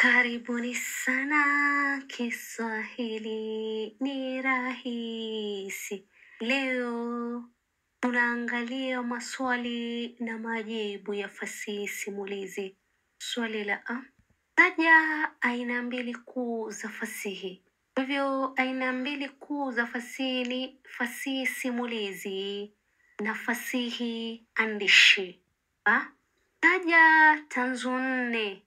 Karibuni sana, Kiswahili ni rahisi. Leo tunaangalia maswali na majibu ya fasihi simulizi. Swali la a, taja aina mbili kuu za fasihi. Kwa hivyo aina mbili kuu za fasihi ni fasihi simulizi na fasihi andishi. Taja tanzu nne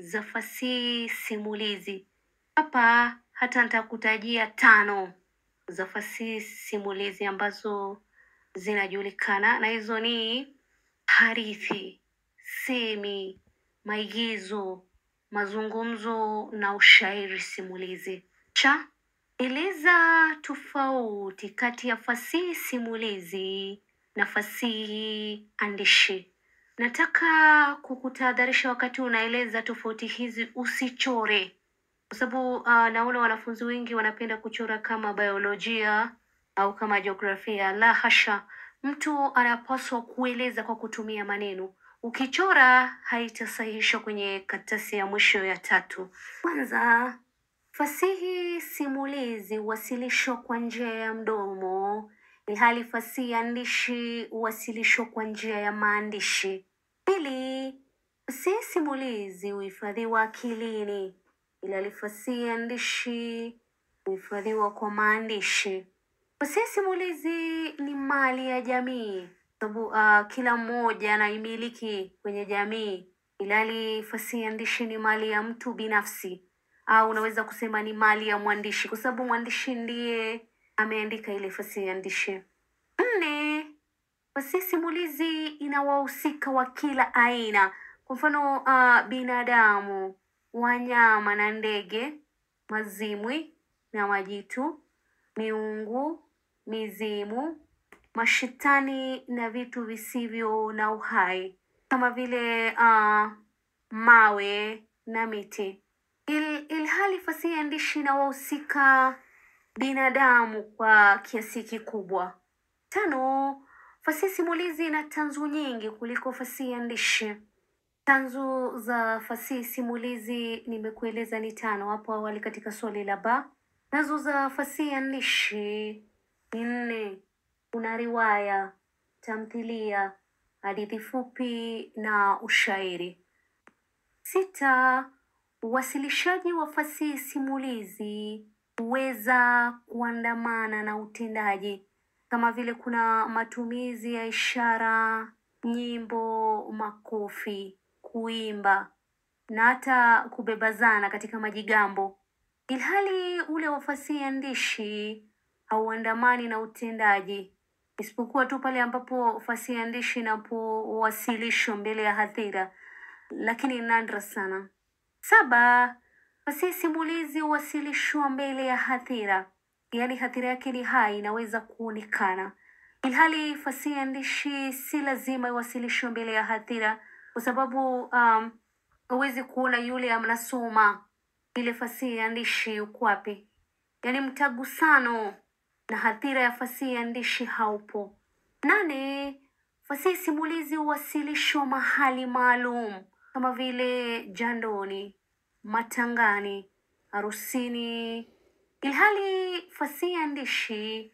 za fasihi simulizi. Hapa hata nitakutajia tano za fasihi simulizi ambazo zinajulikana, na hizo ni hadithi, semi, maigizo, mazungumzo na ushairi simulizi. Cha eleza tofauti kati ya fasihi simulizi na fasihi andishi. Nataka kukutahadharisha wakati unaeleza tofauti hizi, usichore kwa sababu uh, naona wanafunzi wengi wanapenda kuchora kama biolojia au kama jiografia. La hasha, mtu anapaswa kueleza kwa kutumia maneno. Ukichora haitasahihishwa kwenye karatasi ya mwisho ya tatu. Kwanza, fasihi simulizi huwasilishwa kwa njia ya mdomo ilhali fasihi andishi huwasilishwa kwa njia ya maandishi. Pili, si simulizi huhifadhiwa akilini, ilhali fasihi andishi huhifadhiwa kwa maandishi. Fasihi simulizi ni mali ya jamii, sababu uh, kila mmoja anaimiliki kwenye jamii, ilhali fasihi andishi ni mali ya mtu binafsi, au ah, unaweza kusema ni mali ya mwandishi, kwa sababu mwandishi ndiye ameandika ile fasiandishi nne fasihi simulizi ina wahusika wa kila aina kwa mfano uh, binadamu wanyama na ndege mazimwi na majitu miungu mizimu mashetani na vitu visivyo na uhai kama vile uh, mawe na miti Il, ilhali fasihi andishi na wahusika binadamu kwa kiasi kikubwa. Tano, fasihi simulizi ina tanzu nyingi kuliko fasihi andishi. Tanzu za fasihi simulizi nimekueleza ni tano hapo awali katika swali la ba. Tanzu za fasihi andishi ni nne. Kuna riwaya, tamthilia, hadithi fupi na ushairi. Sita, uwasilishaji wa fasihi simulizi kuweza kuandamana na utendaji kama vile kuna matumizi ya ishara, nyimbo, makofi, kuimba na hata kubebazana katika majigambo, ilhali ule wa fasihi andishi hauandamani na utendaji, isipokuwa tu pale ambapo fasihi andishi inapowasilishwa mbele ya hadhira, lakini nadra sana. Saba, basi simulizi huwasilishwa mbele ya hadhira, yaani hadhira yake ni hai, inaweza kuonekana, ilhali fasihi ya andishi si lazima iwasilishwe mbele ya hadhira, kwa sababu um, huwezi um, kuona yule anasoma ile fasihi andishi ukwapi wapi. Yaani mtagusano na hadhira ya fasihi andishi haupo. Nane, fasihi simulizi huwasilishwa mahali maalum kama vile jandoni matangani, harusini, ilhali fasihi andishi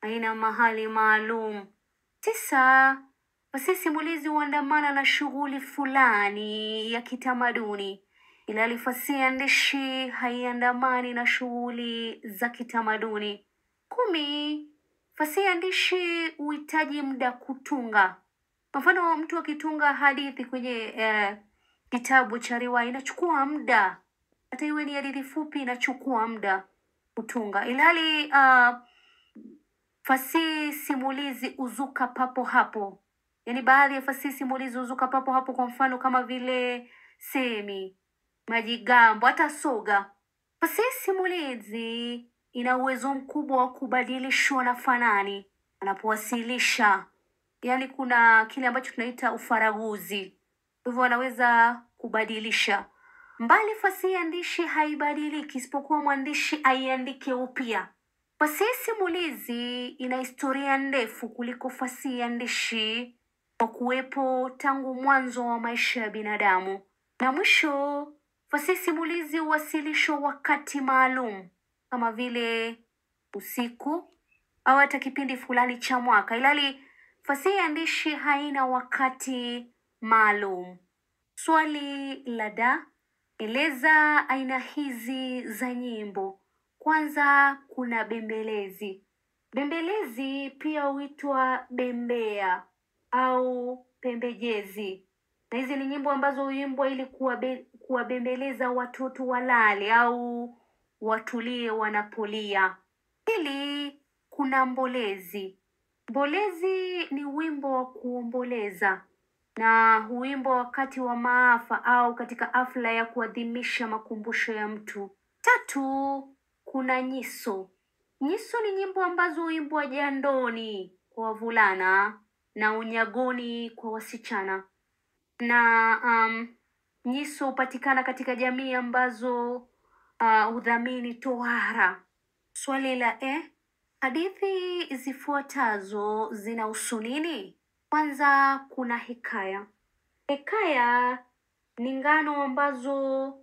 haina mahali maalum. Tisa, fasihi simulizi huandamana na shughuli fulani ya kitamaduni, ilhali fasihi andishi haiandamani na shughuli za kitamaduni. Kumi, fasihi andishi huhitaji muda kutunga. Kwa mfano, mtu akitunga hadithi kwenye eh, Kitabu cha riwaya inachukua muda, hata iwe ni hadithi fupi inachukua muda kutunga, ilhali uh, fasihi simulizi uzuka papo hapo. Yani baadhi ya fasihi simulizi uzuka papo hapo, kwa mfano kama vile semi, majigambo, hata soga. Fasihi simulizi ina uwezo mkubwa wa kubadilishwa na fanani anapowasilisha, yani kuna kile ambacho tunaita ufaraguzi hivyo wanaweza kubadilisha. Mbali fasihi andishi haibadiliki isipokuwa mwandishi aiandike upya. Fasihi simulizi ina historia ndefu kuliko fasihi andishi kwa kuwepo tangu mwanzo wa maisha ya binadamu. Na mwisho, fasihi simulizi huwasilishwa wakati maalum kama vile usiku au hata kipindi fulani cha mwaka, ilali fasihi andishi haina wakati maalum. Swali la da, eleza aina hizi za nyimbo. Kwanza kuna bembelezi. Bembelezi pia huitwa bembea au pembejezi, na hizi ni nyimbo ambazo huimbwa ili kuwabembeleza watoto walale au watulie wanapolia. Pili, kuna mbolezi. Mbolezi ni wimbo wa kuomboleza na huimbwa wakati wa maafa au katika afla ya kuadhimisha makumbusho ya mtu. Tatu, kuna nyiso. Nyiso ni nyimbo ambazo huimbwa jandoni kwa wavulana na unyagoni kwa wasichana na um, nyiso hupatikana katika jamii ambazo uh, hudhamini udhamini tohara. Swali la e, hadithi zifuatazo zinahusu nini? Kwanza kuna hekaya. Hekaya ni ngano ambazo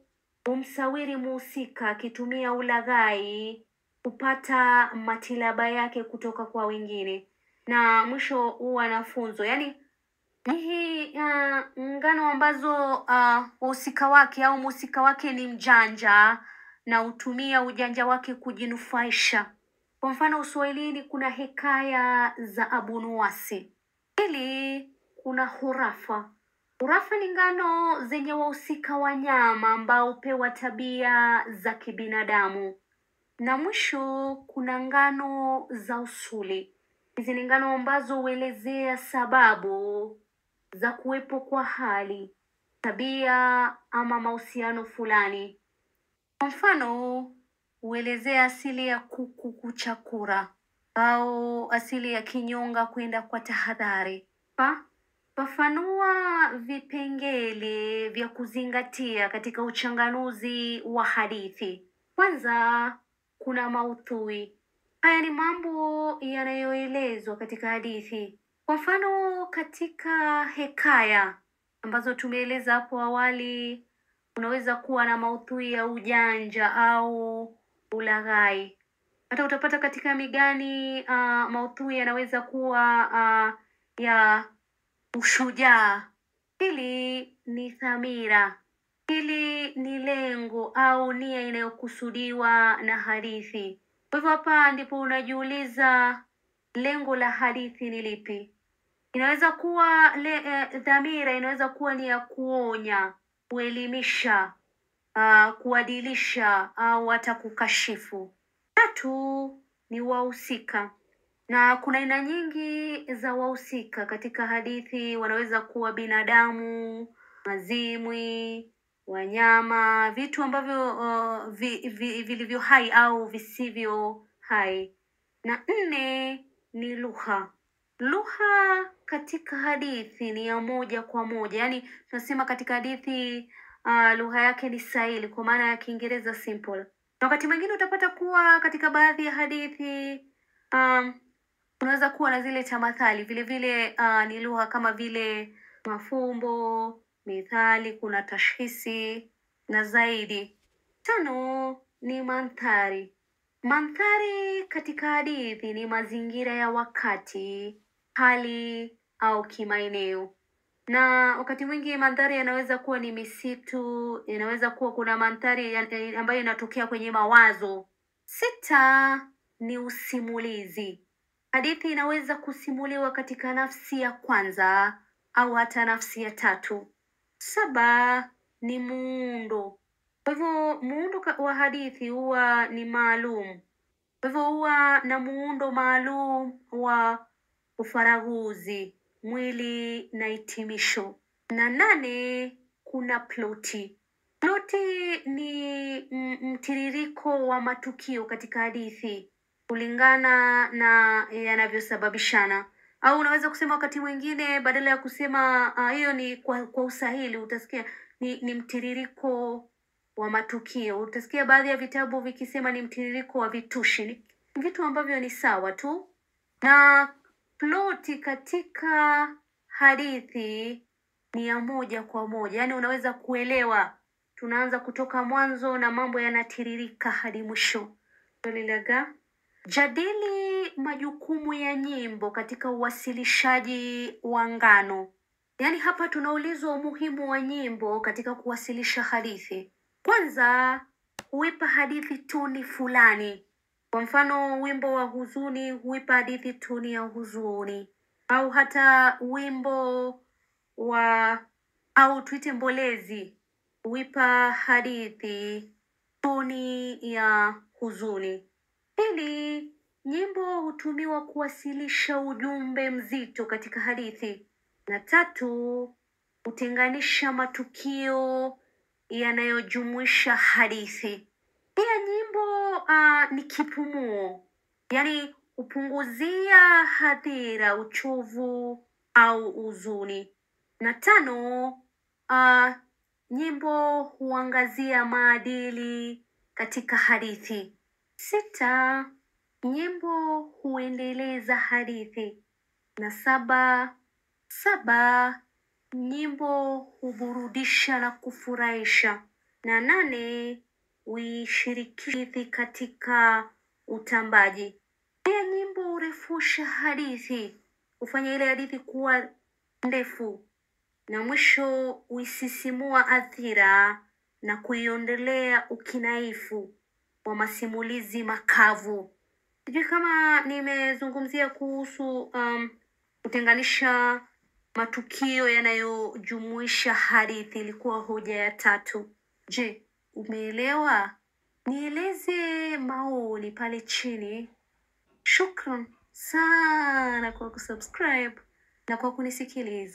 humsawiri muhusika akitumia ulaghai kupata matilaba yake kutoka kwa wengine, na mwisho huwa na funzo. Yaani hii uh, ngano ambazo uh, wahusika uh, wake au mhusika wake ni mjanja na hutumia ujanja wake kujinufaisha. Kwa mfano Uswahilini kuna hekaya za abunuwasi Pili, kuna hurafa. Hurafa ni ngano zenye wahusika wanyama ambao hupewa tabia za kibinadamu. Na mwisho kuna ngano za usuli. Hizi ni ngano ambazo huelezea sababu za kuwepo kwa hali, tabia ama mahusiano fulani. Kwa mfano, huelezea asili ya kuku kuchakura au asili ya kinyonga kwenda kwa tahadhari. Pa, fafanua vipengele vya kuzingatia katika uchanganuzi wa hadithi. Kwanza, kuna maudhui. Haya ni mambo yanayoelezwa katika hadithi. Kwa mfano, katika hekaya ambazo tumeeleza hapo awali, unaweza kuwa na maudhui ya ujanja au ulaghai hata utapata katika migani uh, ah, maudhui yanaweza kuwa uh, ya ushujaa. Hili ni dhamira, hili ni lengo au nia inayokusudiwa na hadithi. Kwa hivyo, hapa ndipo unajiuliza lengo la hadithi ni lipi? Inaweza kuwa eh, dhamira inaweza kuwa ni ya kuonya, kuelimisha, uh, kuadilisha au hata kukashifu. Tatu ni wahusika, na kuna aina nyingi za wahusika katika hadithi. Wanaweza kuwa binadamu, mazimwi, wanyama, vitu ambavyo uh, vi, vi, vilivyo hai au visivyo hai. Na nne ni lugha. Lugha katika hadithi ni ya moja kwa moja, yaani tunasema katika hadithi uh, lugha yake ni sahili kwa maana ya Kiingereza simple Wakati mwingine utapata kuwa katika baadhi ya hadithi um, unaweza kuwa na zile tamathali vile vile uh, ni lugha kama vile mafumbo, mithali kuna tashhisi na zaidi. Tano ni mandhari. Mandhari katika hadithi ni mazingira ya wakati, hali au kimaeneo na wakati mwingi mandhari yanaweza kuwa ni misitu, inaweza kuwa kuna mandhari ambayo inatokea kwenye mawazo. Sita ni usimulizi. Hadithi inaweza kusimuliwa katika nafsi ya kwanza au hata nafsi ya tatu. Saba ni muundo. Kwa hivyo muundo wa hadithi huwa ni maalum, kwa hivyo huwa na muundo maalum wa ufaraguzi mwili na hitimisho. Na nane, kuna ploti. Ploti ni mtiririko wa matukio katika hadithi kulingana na yanavyosababishana, au unaweza kusema wakati mwingine badala ya kusema ah, hiyo, ni kwa, kwa usahili utasikia ni, ni mtiririko wa matukio. Utasikia baadhi ya vitabu vikisema ni mtiririko wa vitushi, ni vitu ambavyo ni sawa tu na Ploti katika hadithi ni ya moja kwa moja, yaani unaweza kuelewa, tunaanza kutoka mwanzo na mambo yanatiririka hadi mwisho. Lilaga jadili majukumu ya nyimbo katika uwasilishaji wa ngano. Yaani hapa tunaulizwa umuhimu wa nyimbo katika kuwasilisha hadithi. Kwanza, huipa hadithi tuni fulani kwa mfano, wimbo wa huzuni huipa hadithi tuni ya huzuni, au hata wimbo wa au twite mbolezi huipa hadithi tuni ya huzuni. Pili, nyimbo hutumiwa kuwasilisha ujumbe mzito katika hadithi. Na tatu, hutenganisha matukio yanayojumuisha hadithi. Pia nyimbo uh, ni kipumuo, yaani hupunguzia hadhira uchovu au huzuni. Na tano, uh, nyimbo huangazia maadili katika hadithi. Sita, nyimbo huendeleza hadithi. Na saba, saba nyimbo huburudisha na kufurahisha. Na nane uishirikishi katika utambaji. Pia nyimbo urefusha hadithi, ufanye ile hadithi kuwa ndefu, na mwisho uisisimua athira na kuiondelea ukinaifu wa masimulizi makavu. Sijui kama nimezungumzia kuhusu um, kutenganisha matukio yanayojumuisha hadithi, ilikuwa hoja ya tatu. Je, Umeelewa? Nieleze maoni pale chini. Shukran sana kwa kusubscribe na kwa kunisikiliza.